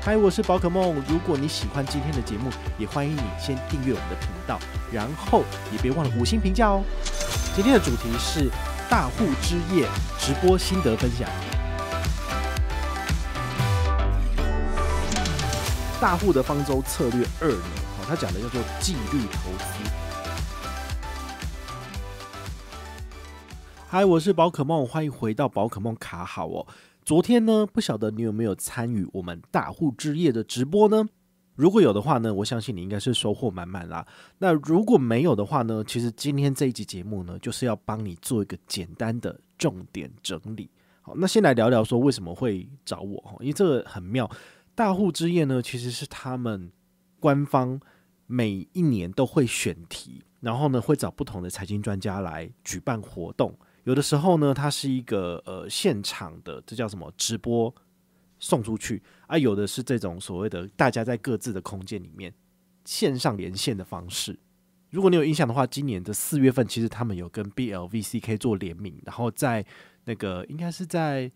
嗨，我是宝可梦。如果你喜欢今天的节目，也欢迎你先订阅我们的频道，然后也别忘了五星评价哦。今天的主题是大户之夜直播心得分享。大户的方舟策略二呢？好，他讲的叫做纪律投资。嗨，我是宝可梦，欢迎回到宝可梦卡好哦。昨天呢，不晓得你有没有参与我们大户之夜的直播呢？如果有的话呢，我相信你应该是收获满满啦。那如果没有的话呢，其实今天这一集节目呢，就是要帮你做一个简单的重点整理。好，那先来聊聊说为什么会找我哈，因为这个很妙。大户之夜呢，其实是他们官方每一年都会选题，然后呢，会找不同的财经专家来举办活动。有的时候呢，它是一个呃现场的，这叫什么直播送出去啊？有的是这种所谓的大家在各自的空间里面线上连线的方式。如果你有印象的话，今年的四月份，其实他们有跟 BLVCK 做联名，然后在那个应该是在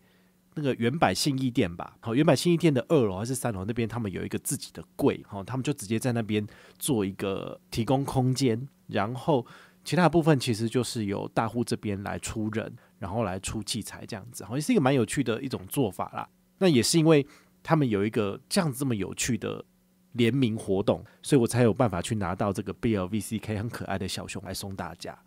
那个原百信义店吧，好，原百信义店的二楼还是三楼那边，他们有一个自己的柜，好，他们就直接在那边做一个提供空间，然后。其他部分其实就是由大户这边来出人，然后来出器材这样子，好像是一个蛮有趣的一种做法啦。那也是因为他们有一个这样这么有趣的联名活动，所以我才有办法去拿到这个 BLVCK 很可爱的小熊来送大家。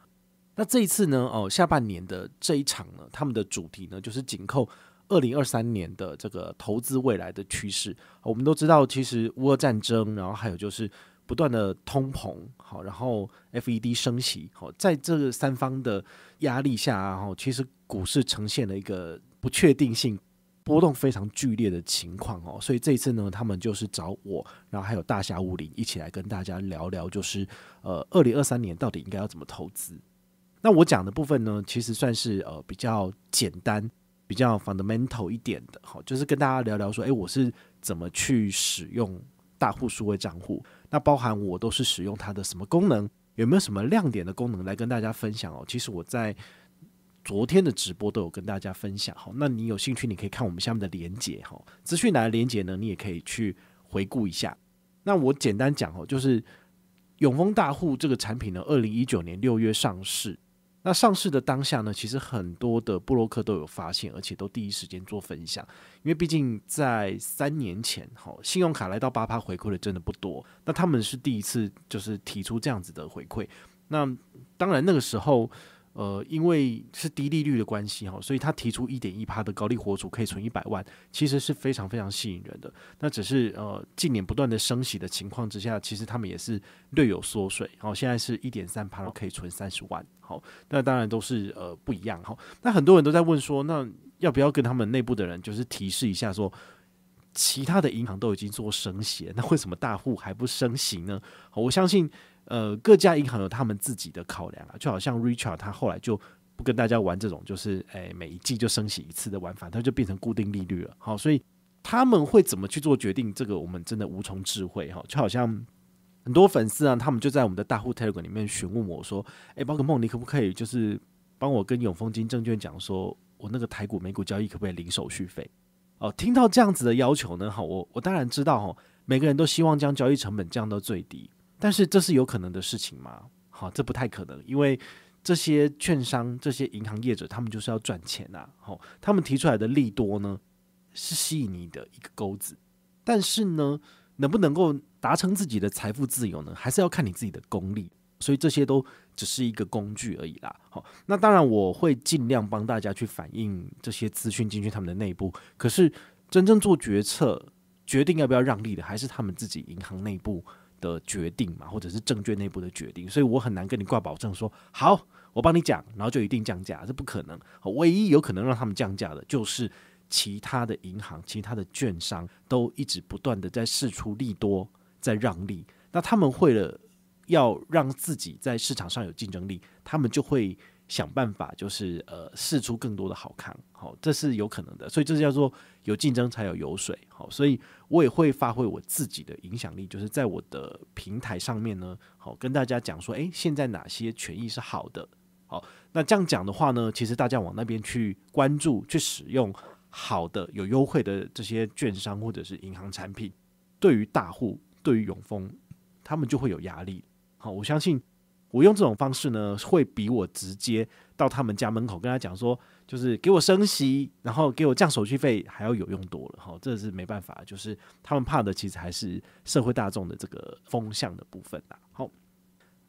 那这一次呢，哦，下半年的这一场呢，他们的主题呢就是紧扣二零二三年的这个投资未来的趋势。我们都知道，其实乌尔战争，然后还有就是。不断的通膨，好，然后 FED 升息，好，在这三方的压力下，然后其实股市呈现了一个不确定性波动非常剧烈的情况哦，所以这一次呢，他们就是找我，然后还有大侠武林一起来跟大家聊聊，就是呃，二零二三年到底应该要怎么投资？那我讲的部分呢，其实算是呃比较简单、比较 fundamental 一点的，好，就是跟大家聊聊说，哎，我是怎么去使用大户数位账户。那包含我都是使用它的什么功能？有没有什么亮点的功能来跟大家分享哦？其实我在昨天的直播都有跟大家分享好，那你有兴趣，你可以看我们下面的连接哈。资讯来的连接呢，你也可以去回顾一下。那我简单讲哦，就是永丰大户这个产品呢，二零一九年六月上市。那上市的当下呢，其实很多的布洛克都有发现，而且都第一时间做分享，因为毕竟在三年前，哈，信用卡来到八趴回馈的真的不多，那他们是第一次就是提出这样子的回馈，那当然那个时候。呃，因为是低利率的关系哈，所以他提出一点一趴的高利活储可以存一百万，其实是非常非常吸引人的。那只是呃，近年不断的升息的情况之下，其实他们也是略有缩水。好，现在是一点三趴，可以存三十万。好，那当然都是呃不一样。好，那很多人都在问说，那要不要跟他们内部的人就是提示一下，说其他的银行都已经做升息，那为什么大户还不升息呢？我相信。呃，各家银行有他们自己的考量啊，就好像 Richard 他后来就不跟大家玩这种，就是哎每一季就升息一次的玩法，他就变成固定利率了。好，所以他们会怎么去做决定？这个我们真的无从智慧哈。就好像很多粉丝啊，他们就在我们的大户 Telegram 里面询问我说：“哎，宝可梦，你可不可以就是帮我跟永丰金证券讲，说我那个台股美股交易可不可以零手续费？”哦，听到这样子的要求呢，哈，我我当然知道哈，每个人都希望将交易成本降到最低。但是这是有可能的事情吗？好，这不太可能，因为这些券商、这些银行业者，他们就是要赚钱呐。好，他们提出来的利多呢，是吸引你的一个钩子。但是呢，能不能够达成自己的财富自由呢？还是要看你自己的功力。所以这些都只是一个工具而已啦。好，那当然我会尽量帮大家去反映这些资讯进去他们的内部。可是真正做决策、决定要不要让利的，还是他们自己银行内部。的决定嘛，或者是证券内部的决定，所以我很难跟你挂保证说好，我帮你讲，然后就一定降价，这不可能。唯一有可能让他们降价的，就是其他的银行、其他的券商都一直不断的在试出利多，在让利。那他们为了，要让自己在市场上有竞争力，他们就会。想办法就是呃试出更多的好看，好，这是有可能的，所以这叫做有竞争才有油水，好，所以我也会发挥我自己的影响力，就是在我的平台上面呢，好跟大家讲说，诶，现在哪些权益是好的，好，那这样讲的话呢，其实大家往那边去关注、去使用好的、有优惠的这些券商或者是银行产品，对于大户、对于永丰，他们就会有压力，好，我相信。我用这种方式呢，会比我直接到他们家门口跟他讲说，就是给我升息，然后给我降手续费，还要有用多了哈。这是没办法，就是他们怕的，其实还是社会大众的这个风向的部分啦。好。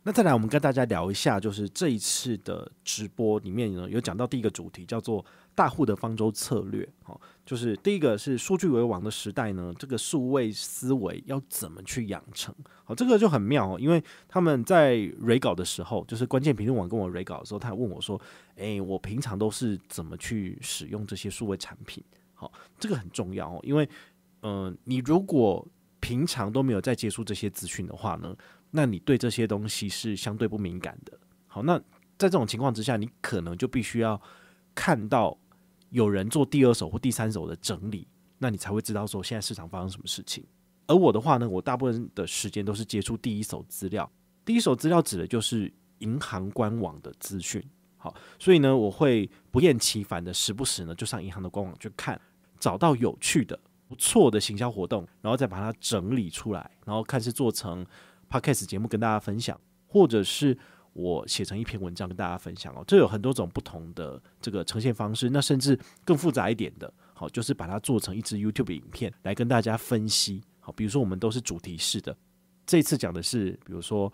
那再来，我们跟大家聊一下，就是这一次的直播里面呢，有讲到第一个主题叫做“大户的方舟策略”哦，就是第一个是数据为王的时代呢，这个数位思维要怎么去养成？好，这个就很妙，哦，因为他们在蕊稿的时候，就是关键评论网跟我蕊稿的时候，他问我说：“诶，我平常都是怎么去使用这些数位产品？”好，这个很重要哦，因为嗯，你如果平常都没有在接触这些资讯的话呢？那你对这些东西是相对不敏感的。好，那在这种情况之下，你可能就必须要看到有人做第二手或第三手的整理，那你才会知道说现在市场发生什么事情。而我的话呢，我大部分的时间都是接触第一手资料。第一手资料指的就是银行官网的资讯。好，所以呢，我会不厌其烦的，时不时呢就上银行的官网去看，找到有趣的、不错的行销活动，然后再把它整理出来，然后看是做成。Podcast 节目跟大家分享，或者是我写成一篇文章跟大家分享哦，这有很多种不同的这个呈现方式。那甚至更复杂一点的，好，就是把它做成一支 YouTube 影片来跟大家分析。好，比如说我们都是主题式的，这次讲的是，比如说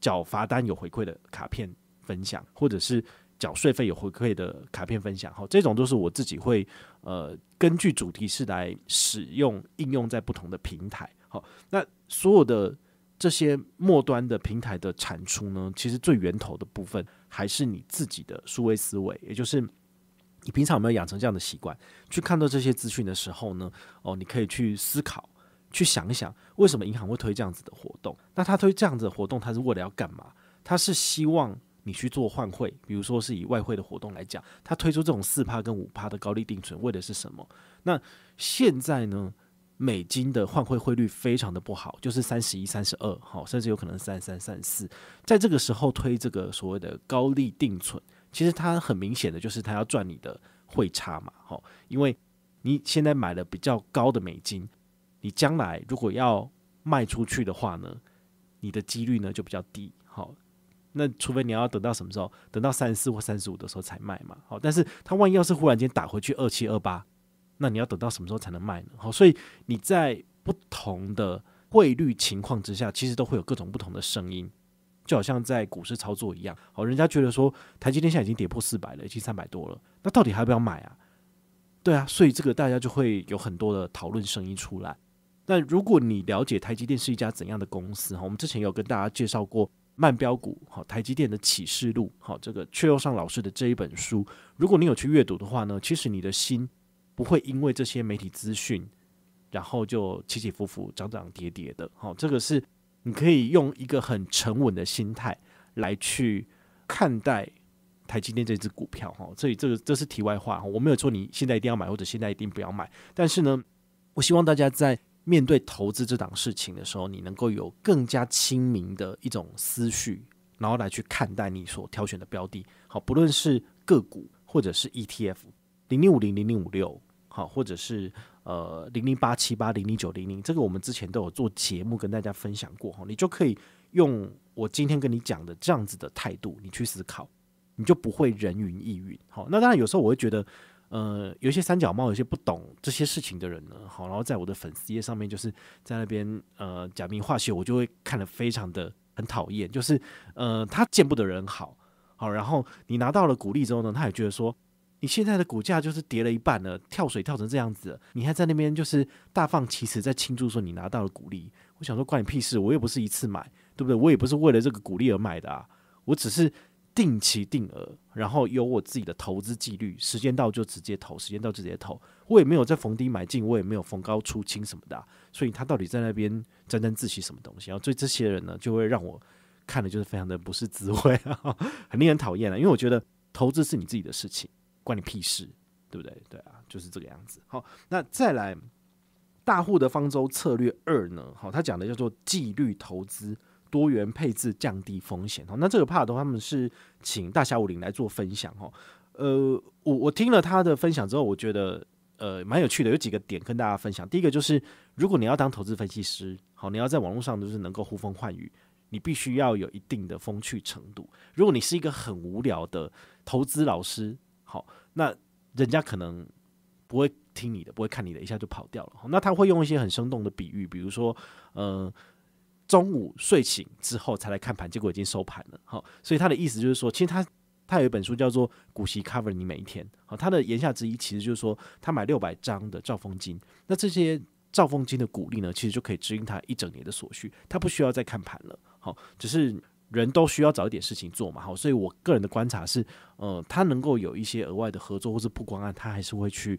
缴罚单有回馈的卡片分享，或者是缴税费有回馈的卡片分享。好，这种都是我自己会呃根据主题式来使用应用在不同的平台。好，那所有的。这些末端的平台的产出呢，其实最源头的部分还是你自己的数位思维，也就是你平常有没有养成这样的习惯，去看到这些资讯的时候呢，哦，你可以去思考，去想一想，为什么银行会推这样子的活动？那他推这样子的活动，他是为了要干嘛？他是希望你去做换汇，比如说是以外汇的活动来讲，他推出这种四趴跟五趴的高利定存，为的是什么？那现在呢？美金的换汇汇率非常的不好，就是三十一、三十二，好，甚至有可能三三、三四。在这个时候推这个所谓的高利定存，其实它很明显的就是它要赚你的汇差嘛，好，因为你现在买了比较高的美金，你将来如果要卖出去的话呢，你的几率呢就比较低，好，那除非你要等到什么时候？等到三十四或三十五的时候才卖嘛，好，但是它万一要是忽然间打回去二七、二八。那你要等到什么时候才能卖呢？好，所以你在不同的汇率情况之下，其实都会有各种不同的声音，就好像在股市操作一样。好，人家觉得说台积电现在已经跌破四百了，已经三百多了，那到底要不要买啊？对啊，所以这个大家就会有很多的讨论声音出来。那如果你了解台积电是一家怎样的公司，哈，我们之前有跟大家介绍过慢标股，好，台积电的启示录，好，这个阙又上老师的这一本书，如果你有去阅读的话呢，其实你的心。不会因为这些媒体资讯，然后就起起伏伏、涨涨跌跌的。好，这个是你可以用一个很沉稳的心态来去看待台积电这只股票。哈，所以这个这是题外话。我没有说你现在一定要买，或者现在一定不要买。但是呢，我希望大家在面对投资这档事情的时候，你能够有更加清明的一种思绪，然后来去看待你所挑选的标的。好，不论是个股或者是 ETF 零零五零零零五六。好，或者是呃零零八七八零零九零零，这个我们之前都有做节目跟大家分享过哈，你就可以用我今天跟你讲的这样子的态度，你去思考，你就不会人云亦云。好，那当然有时候我会觉得，呃，有一些三角帽，有些不懂这些事情的人呢，好，然后在我的粉丝页上面就是在那边呃假名画学，我就会看得非常的很讨厌，就是呃他见不得人好，好，然后你拿到了鼓励之后呢，他也觉得说。你现在的股价就是跌了一半了，跳水跳成这样子，你还在那边就是大放其词，在庆祝说你拿到了股利。我想说关你屁事，我又不是一次买，对不对？我也不是为了这个股利而买的啊，我只是定期定额，然后有我自己的投资纪律，时间到就直接投，时间到直接投。我也没有在逢低买进，我也没有逢高出清什么的。所以他到底在那边沾沾自喜什么东西？然后对这些人呢，就会让我看的就是非常的不是滋味，很令人讨厌了，因为我觉得投资是你自己的事情。关你屁事，对不对？对啊，就是这个样子。好，那再来大户的方舟策略二呢？好，他讲的叫做纪律投资、多元配置、降低风险。好，那这个帕尔多他们是请大侠武林来做分享。哈，呃，我我听了他的分享之后，我觉得呃蛮有趣的，有几个点跟大家分享。第一个就是，如果你要当投资分析师，好，你要在网络上就是能够呼风唤雨，你必须要有一定的风趣程度。如果你是一个很无聊的投资老师，好，那人家可能不会听你的，不会看你的一下就跑掉了。那他会用一些很生动的比喻，比如说，呃，中午睡醒之后才来看盘，结果已经收盘了。好，所以他的意思就是说，其实他他有一本书叫做《股息 cover 你每一天》。好，他的言下之意其实就是说，他买六百张的兆丰金，那这些兆丰金的股利呢，其实就可以支撑他一整年的所需，他不需要再看盘了。好，只是。人都需要找一点事情做嘛，好，所以我个人的观察是，呃，他能够有一些额外的合作或是曝光案，他还是会去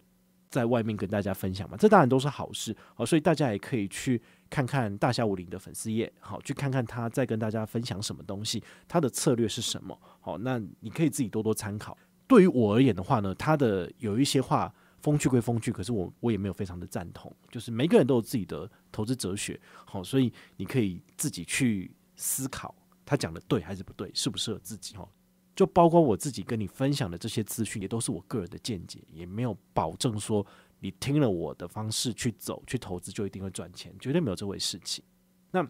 在外面跟大家分享嘛，这当然都是好事，好，所以大家也可以去看看大侠武林的粉丝页，好，去看看他在跟大家分享什么东西，他的策略是什么，好，那你可以自己多多参考。对于我而言的话呢，他的有一些话风趣归风趣，可是我我也没有非常的赞同，就是每个人都有自己的投资哲学，好，所以你可以自己去思考。他讲的对还是不对，适不适合自己？哈，就包括我自己跟你分享的这些资讯，也都是我个人的见解，也没有保证说你听了我的方式去走去投资就一定会赚钱，绝对没有这回事。情那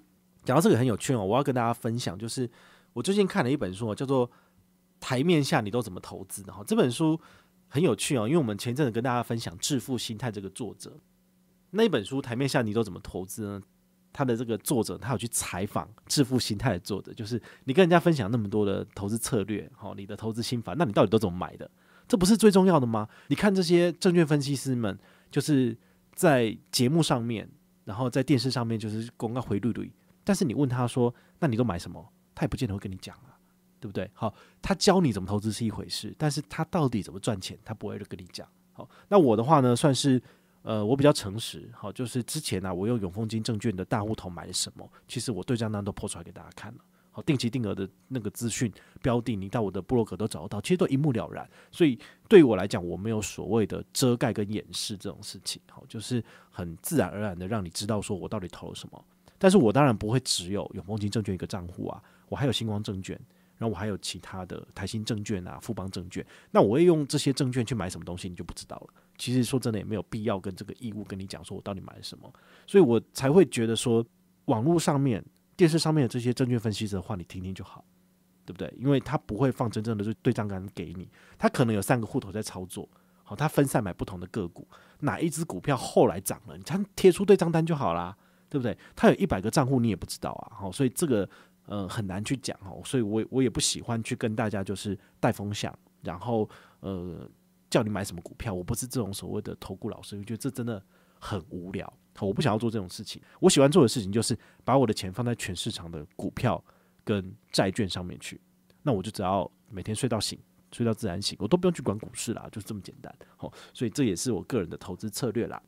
讲到这个很有趣哦，我要跟大家分享，就是我最近看了一本书，叫做《台面下你都怎么投资》的哈。这本书很有趣哦，因为我们前阵子跟大家分享《致富心态》这个作者那一本书，《台面下你都怎么投资》呢？他的这个作者，他有去采访致富心态的作者，就是你跟人家分享那么多的投资策略，好，你的投资心法，那你到底都怎么买的？这不是最重要的吗？你看这些证券分析师们，就是在节目上面，然后在电视上面就是广告回率率，但是你问他说，那你都买什么？他也不见得会跟你讲啊，对不对？好，他教你怎么投资是一回事，但是他到底怎么赚钱，他不会跟你讲。好，那我的话呢，算是。呃，我比较诚实，好，就是之前呢，我用永丰金证券的大户头买了什么，其实我对账单都破出来给大家看了。好，定期定额的那个资讯标的，你到我的布落格都找得到，其实都一目了然。所以对我来讲，我没有所谓的遮盖跟掩饰这种事情，好，就是很自然而然的让你知道说我到底投了什么。但是我当然不会只有永丰金证券一个账户啊，我还有星光证券，然后我还有其他的台新证券啊、富邦证券，那我会用这些证券去买什么东西，你就不知道了。其实说真的，也没有必要跟这个义务跟你讲，说我到底买了什么，所以我才会觉得说，网络上面、电视上面的这些证券分析师的话，你听听就好，对不对？因为他不会放真正的对账单给你，他可能有三个户头在操作，好，他分散买不同的个股，哪一只股票后来涨了，你他贴出对账单就好啦，对不对？他有一百个账户，你也不知道啊，好，所以这个嗯很难去讲哦，所以我我也不喜欢去跟大家就是带风向，然后呃。叫你买什么股票？我不是这种所谓的投顾老师，我觉得这真的很无聊。我不想要做这种事情。我喜欢做的事情就是把我的钱放在全市场的股票跟债券上面去。那我就只要每天睡到醒，睡到自然醒，我都不用去管股市啦，就是这么简单。好，所以这也是我个人的投资策略啦。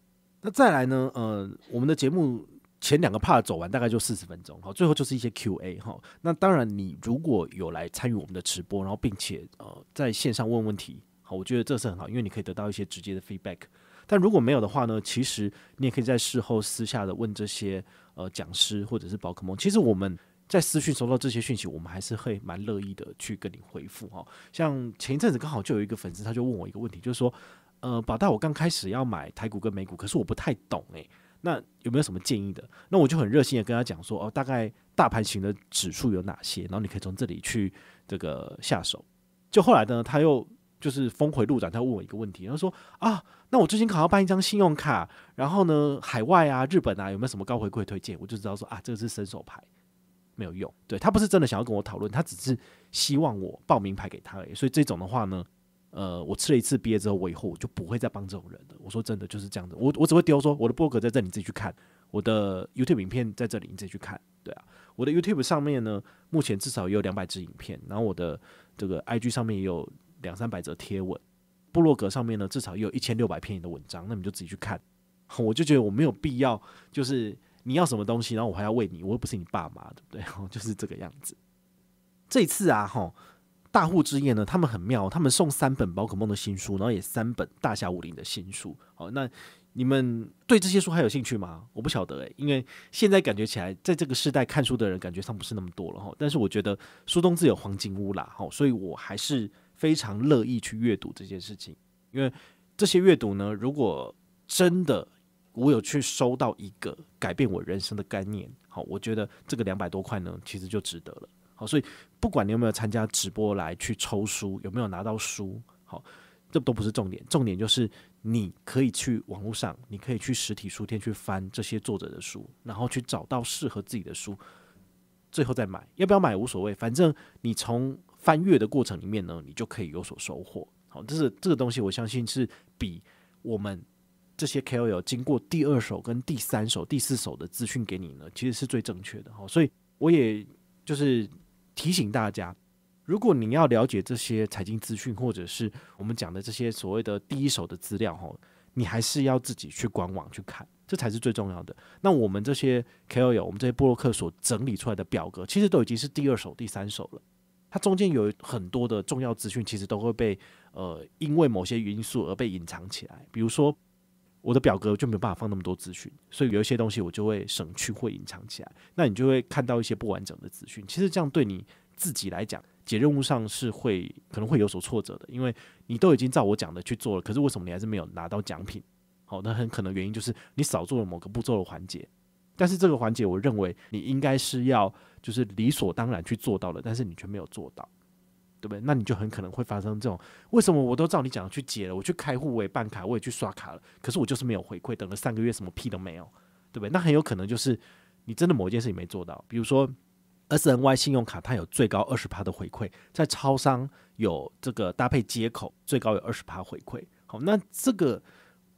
那再来呢？呃，我们的节目前两个 part 走完大概就四十分钟。好，最后就是一些 Q A 哈。那当然，你如果有来参与我们的直播，然后并且呃在线上问问题。好，我觉得这是很好，因为你可以得到一些直接的 feedback。但如果没有的话呢？其实你也可以在事后私下的问这些呃讲师或者是宝可梦。其实我们在私讯收到这些讯息，我们还是会蛮乐意的去跟你回复哈。像前一阵子刚好就有一个粉丝，他就问我一个问题，就是说呃宝大，我刚开始要买台股跟美股，可是我不太懂诶，那有没有什么建议的？那我就很热心的跟他讲说哦，大概大盘型的指数有哪些，然后你可以从这里去这个下手。就后来呢，他又。就是峰回路转，他问我一个问题，他说啊，那我最近可能要办一张信用卡，然后呢，海外啊，日本啊，有没有什么高回馈推荐？我就知道说啊，这个是伸手牌，没有用。对他不是真的想要跟我讨论，他只是希望我报名牌给他而已。所以这种的话呢，呃，我吃了一次毕业之后，我以后我就不会再帮这种人了。我说真的就是这样子，我我只会丢说我的博客在这里你自己去看，我的 YouTube 影片在这里你自己去看，对啊，我的 YouTube 上面呢，目前至少也有两百支影片，然后我的这个 IG 上面也有。两三百则贴文，部落格上面呢至少也有一千六百篇的文章，那你就自己去看。我就觉得我没有必要，就是你要什么东西，然后我还要喂你，我又不是你爸妈，对不对？就是这个样子。这一次啊，哈，大户之夜呢，他们很妙，他们送三本《宝可梦》的新书，然后也三本《大侠武林》的新书。好，那你们对这些书还有兴趣吗？我不晓得哎，因为现在感觉起来，在这个时代看书的人感觉上不是那么多了哈。但是我觉得书中自有黄金屋啦，好，所以我还是。非常乐意去阅读这件事情，因为这些阅读呢，如果真的我有去收到一个改变我人生的概念，好，我觉得这个两百多块呢，其实就值得了。好，所以不管你有没有参加直播来去抽书，有没有拿到书，好，这都不是重点，重点就是你可以去网络上，你可以去实体书店去翻这些作者的书，然后去找到适合自己的书，最后再买，要不要买无所谓，反正你从。翻阅的过程里面呢，你就可以有所收获。好，这是这个东西，我相信是比我们这些 KOL 经过第二手、跟第三手、第四手的资讯给你呢，其实是最正确的。好，所以我也就是提醒大家，如果你要了解这些财经资讯，或者是我们讲的这些所谓的第一手的资料，哈，你还是要自己去官网去看，这才是最重要的。那我们这些 KOL，我们这些布洛克所整理出来的表格，其实都已经是第二手、第三手了。它中间有很多的重要资讯，其实都会被呃因为某些因素而被隐藏起来。比如说我的表格就没有办法放那么多资讯，所以有一些东西我就会省去或隐藏起来。那你就会看到一些不完整的资讯。其实这样对你自己来讲，解任务上是会可能会有所挫折的，因为你都已经照我讲的去做了。可是为什么你还是没有拿到奖品？好，那很可能原因就是你少做了某个步骤的环节。但是这个环节，我认为你应该是要。就是理所当然去做到了，但是你却没有做到，对不对？那你就很可能会发生这种：为什么我都照你讲的去解了，我去开户，我也办卡，我也去刷卡了，可是我就是没有回馈，等了三个月，什么屁都没有，对不对？那很有可能就是你真的某一件事没做到。比如说，S N Y 信用卡它有最高二十趴的回馈，在超商有这个搭配接口，最高有二十趴回馈。好，那这个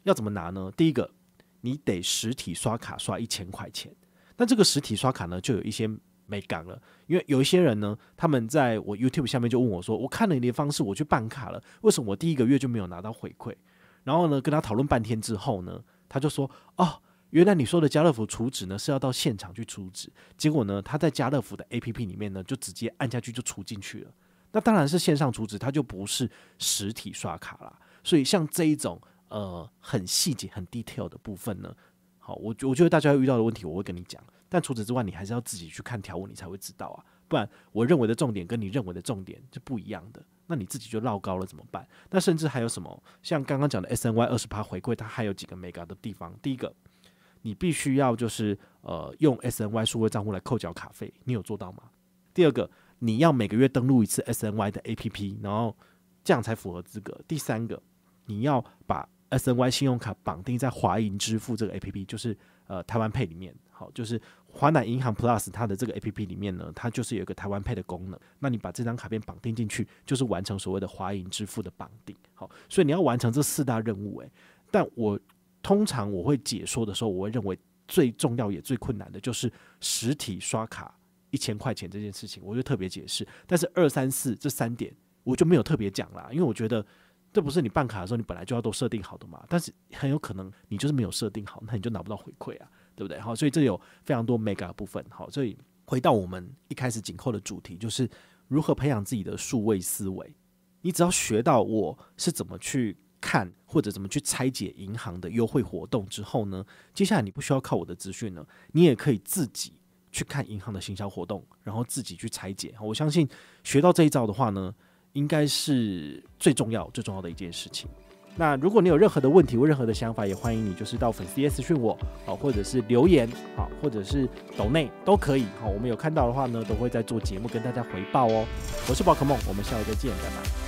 要怎么拿呢？第一个，你得实体刷卡刷一千块钱。那这个实体刷卡呢，就有一些。没干了，因为有一些人呢，他们在我 YouTube 下面就问我说：“我看了你的方式，我去办卡了，为什么我第一个月就没有拿到回馈？”然后呢，跟他讨论半天之后呢，他就说：“哦，原来你说的家乐福储值呢是要到现场去储值，结果呢，他在家乐福的 APP 里面呢就直接按下去就储进去了。那当然是线上储值，它就不是实体刷卡啦。所以像这一种呃很细节、很 detail 的部分呢。”好，我我觉得大家要遇到的问题，我会跟你讲。但除此之外，你还是要自己去看条文，你才会知道啊。不然，我认为的重点跟你认为的重点就不一样的，那你自己就绕高了怎么办？那甚至还有什么，像刚刚讲的 S N Y 二十趴回馈，它还有几个 mega 的地方。第一个，你必须要就是呃用 S N Y 数位账户来扣缴卡费，你有做到吗？第二个，你要每个月登录一次 S N Y 的 A P P，然后这样才符合资格。第三个，你要把。S N Y 信用卡绑定在华银支付这个 A P P，就是呃台湾配里面，好，就是华南银行 Plus 它的这个 A P P 里面呢，它就是有一个台湾配的功能。那你把这张卡片绑定进去，就是完成所谓的华银支付的绑定。好，所以你要完成这四大任务，诶，但我通常我会解说的时候，我会认为最重要也最困难的就是实体刷卡一千块钱这件事情，我就特别解释。但是二三四这三点，我就没有特别讲啦，因为我觉得。这不是你办卡的时候，你本来就要都设定好的嘛？但是很有可能你就是没有设定好，那你就拿不到回馈啊，对不对？好，所以这有非常多 mega 部分。好，所以回到我们一开始紧扣的主题，就是如何培养自己的数位思维。你只要学到我是怎么去看或者怎么去拆解银行的优惠活动之后呢，接下来你不需要靠我的资讯了，你也可以自己去看银行的行销活动，然后自己去拆解。我相信学到这一招的话呢。应该是最重要、最重要的一件事情。那如果你有任何的问题或任何的想法，也欢迎你就是到粉丝 S 讯我好，或者是留言好，或者是抖内都可以。好，我们有看到的话呢，都会在做节目跟大家回报哦。我是宝可梦，我们下回再见，拜拜。